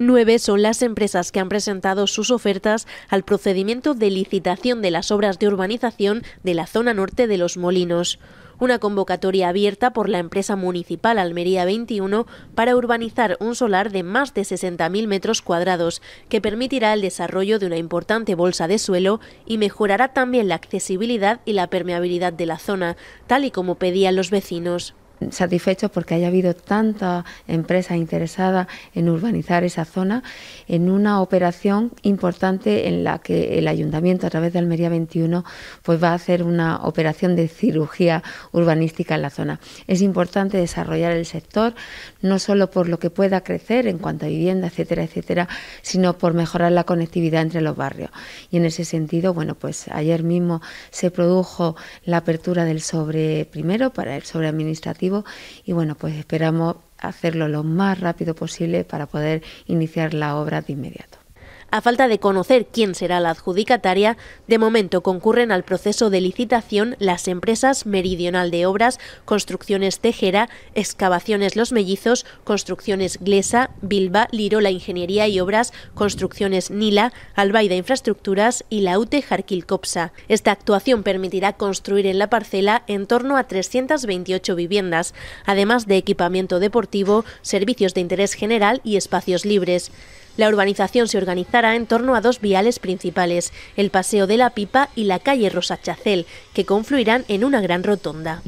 Nueve son las empresas que han presentado sus ofertas al procedimiento de licitación de las obras de urbanización de la zona norte de Los Molinos. Una convocatoria abierta por la empresa municipal Almería 21 para urbanizar un solar de más de 60.000 metros cuadrados que permitirá el desarrollo de una importante bolsa de suelo y mejorará también la accesibilidad y la permeabilidad de la zona, tal y como pedían los vecinos satisfechos porque haya habido tanta empresa interesada en urbanizar esa zona en una operación importante en la que el ayuntamiento a través de Almería 21 pues va a hacer una operación de cirugía urbanística en la zona. Es importante desarrollar el sector no solo por lo que pueda crecer en cuanto a vivienda, etcétera, etcétera, sino por mejorar la conectividad entre los barrios. Y en ese sentido, bueno, pues ayer mismo se produjo la apertura del sobre primero para el sobre administrativo y bueno, pues esperamos hacerlo lo más rápido posible para poder iniciar la obra de inmediato. A falta de conocer quién será la adjudicataria, de momento concurren al proceso de licitación las empresas Meridional de Obras, Construcciones Tejera, Excavaciones Los Mellizos, Construcciones Glesa, Bilba, Lirola Ingeniería y Obras, Construcciones Nila, Albaida Infraestructuras y la UTE Esta actuación permitirá construir en la parcela en torno a 328 viviendas, además de equipamiento deportivo, servicios de interés general y espacios libres la urbanización se organizará en torno a dos viales principales, el Paseo de la Pipa y la calle Rosa Chacel, que confluirán en una gran rotonda.